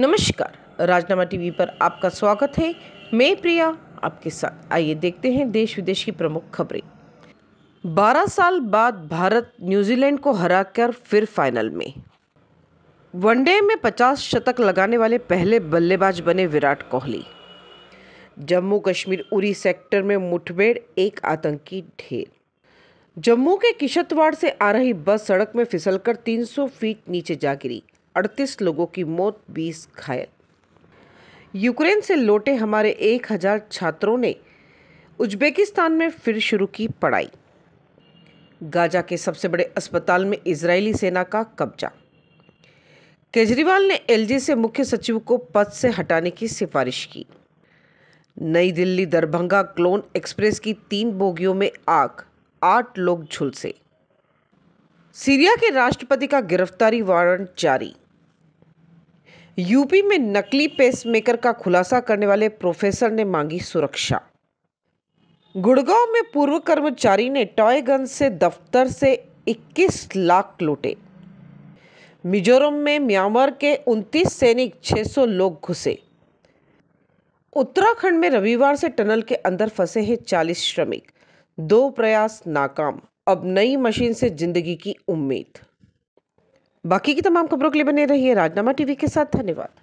नमस्कार राजनामा टीवी पर आपका स्वागत है मैं प्रिया आपके साथ आइए देखते हैं देश विदेश की प्रमुख खबरें 12 साल बाद भारत न्यूजीलैंड को हराकर फिर फाइनल में वनडे में 50 शतक लगाने वाले पहले बल्लेबाज बने विराट कोहली जम्मू कश्मीर उरी सेक्टर में मुठभेड़ एक आतंकी ढेर जम्मू के किशतवाड़ से आ रही बस सड़क में फिसलकर 300 फीट नीचे जा गिरी अड़तीस लोगों की मौत बीस घायल यूक्रेन से लौटे हमारे एक हजार छात्रों ने उज्बेकिस्तान में फिर शुरू की पढ़ाई गाजा के सबसे बड़े अस्पताल में इजरायली सेना का कब्जा केजरीवाल ने एलजी से मुख्य सचिव को पद से हटाने की सिफारिश की नई दिल्ली दरभंगा क्लोन एक्सप्रेस की तीन बोगियों में आग आठ लोग झुलसे सीरिया के राष्ट्रपति का गिरफ्तारी वारंट जारी यूपी में नकली पेसमेकर का खुलासा करने वाले प्रोफेसर ने मांगी सुरक्षा गुड़गांव में पूर्व कर्मचारी ने टॉय गन से दफ्तर से 21 लाख लूटे मिजोरम में म्यांमार के 29 सैनिक 600 लोग घुसे उत्तराखंड में रविवार से टनल के अंदर फंसे हैं 40 श्रमिक दो प्रयास नाकाम अब नई मशीन से ज़िंदगी की उम्मीद बाकी की तमाम खबरों के लिए बने रहिए राजनामा टीवी के साथ धन्यवाद